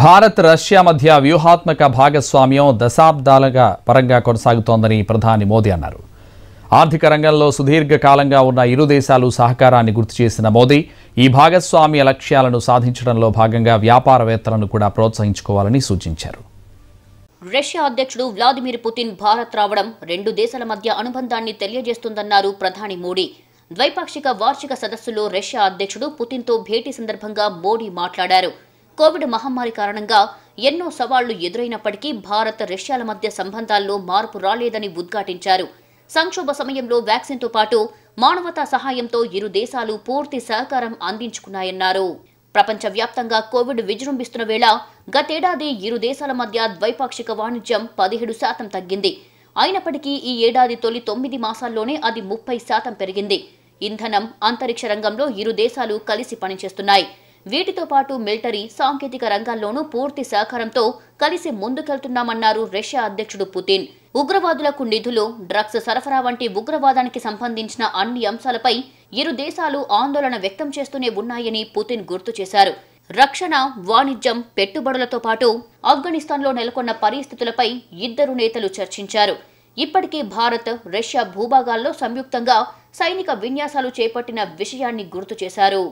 Bharat Russia మధ్య వ్యూహాత్మక భాగస్వామ్యం దశాబ్దాలుగా పరంగా కొనసాగుతోందని ప్రధాని మోదీ అన్నారు ఆర్థిక రంగంలో సుదీర్ఘకాలంగా ఉన్న ఇరు దేశాలు సహకారాన్ని గుర్తు చేసిన మోదీ ఈ భాగస్వామ్య లక్ష్యాలను సాధించడంలో భాగంగా వ్యాపారవేత్తలను కూడా ప్రోత్సహించుకోవాలని సూచించారు రష్యా అధ్యక్షుడు వ్లాదిమిర్ పుతిన్ భారత్ రావడం రెండు దేశాల మధ్య అనుబంధాన్ని తెలియజేస్తుందన్నారు ప్రధాని మోడీ ద్వైపాక్షిక వార్షిక సదస్సులో రష్యా అధ్యక్షుడు పుతిన్తో భేటీ సందర్భంగా మోడీ మాట్లాడారు కోవిడ్ మహమ్మారి కారణంగా ఎన్నో సవాళ్లు ఎదురైనప్పటికీ భారత్ రష్యాల మధ్య సంబంధాల్లో మార్పు రాలేదని ఉద్ఘాటించారు సంక్షోభ సమయంలో వ్యాక్సిన్తో పాటు మానవతా సహాయంతో ఇరు దేశాలు పూర్తి సహకారం అందించుకున్నాయన్నారు ప్రపంచవ్యాప్తంగా కోవిడ్ విజృంభిస్తున్న వేళ గతేడాది ఇరు దేశాల మధ్య ద్వైపాక్షిక వాణిజ్యం పదిహేడు శాతం తగ్గింది అయినప్పటికీ ఈ ఏడాది తొలి తొమ్మిది మాసాల్లోనే అది ముప్పై శాతం పెరిగింది ఇంధనం అంతరిక్ష రంగంలో ఇరు దేశాలు కలిసి పనిచేస్తున్నాయి వీటితో పాటు మిలిటరీ సాంకేతిక రంగాల్లోనూ పూర్తి సహకారంతో కలిసి ముందుకెళ్తున్నామన్నారు రష్యా అధ్యక్షుడు పుతిన్ ఉగ్రవాదులకు నిధులు డ్రగ్స్ సరఫరా వంటి ఉగ్రవాదానికి సంబంధించిన అన్ని అంశాలపై ఇరు దేశాలు ఆందోళన వ్యక్తం చేస్తూనే ఉన్నాయని పుతిన్ గుర్తు చేశారు రక్షణ వాణిజ్యం పెట్టుబడులతో పాటు ఆఫ్ఘనిస్తాన్లో నెలకొన్న పరిస్థితులపై ఇద్దరు నేతలు చర్చించారు ఇప్పటికే భారత్ రష్యా భూభాగాల్లో సంయుక్తంగా సైనిక విన్యాసాలు చేపట్టిన విషయాన్ని గుర్తు చేశారు